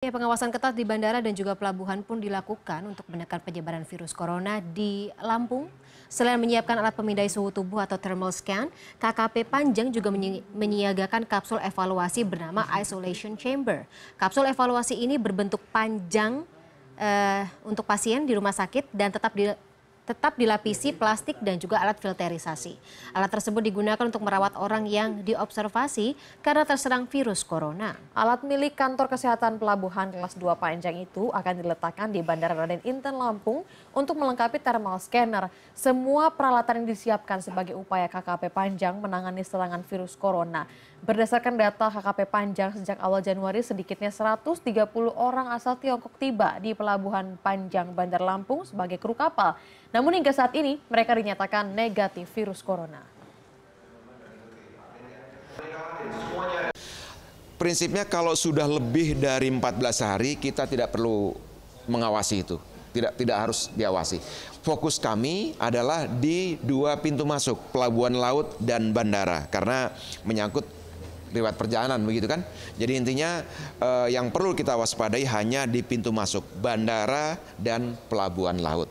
Ya, pengawasan ketat di bandara dan juga pelabuhan pun dilakukan untuk menekan penyebaran virus corona di Lampung. Selain menyiapkan alat pemindai suhu tubuh atau thermal scan, KKP Panjang juga menyiagakan kapsul evaluasi bernama isolation chamber. Kapsul evaluasi ini berbentuk panjang eh, untuk pasien di rumah sakit dan tetap di, tetap dilapisi plastik dan juga alat filterisasi. Alat tersebut digunakan untuk merawat orang yang diobservasi karena terserang virus corona. Alat milik kantor kesehatan pelabuhan kelas 2 Panjang itu akan diletakkan di Bandara Raden Inten Lampung untuk melengkapi thermal scanner. Semua peralatan yang disiapkan sebagai upaya KKP Panjang menangani serangan virus corona. Berdasarkan data KKP Panjang sejak awal Januari sedikitnya 130 orang asal Tiongkok tiba di pelabuhan Panjang Bandar Lampung sebagai kru kapal. Namun hingga saat ini mereka dinyatakan negatif virus corona. Prinsipnya kalau sudah lebih dari 14 hari kita tidak perlu mengawasi itu. Tidak tidak harus diawasi. Fokus kami adalah di dua pintu masuk, pelabuhan laut dan bandara karena menyangkut lewat perjalanan begitu kan. Jadi intinya eh, yang perlu kita waspadai hanya di pintu masuk bandara dan pelabuhan laut.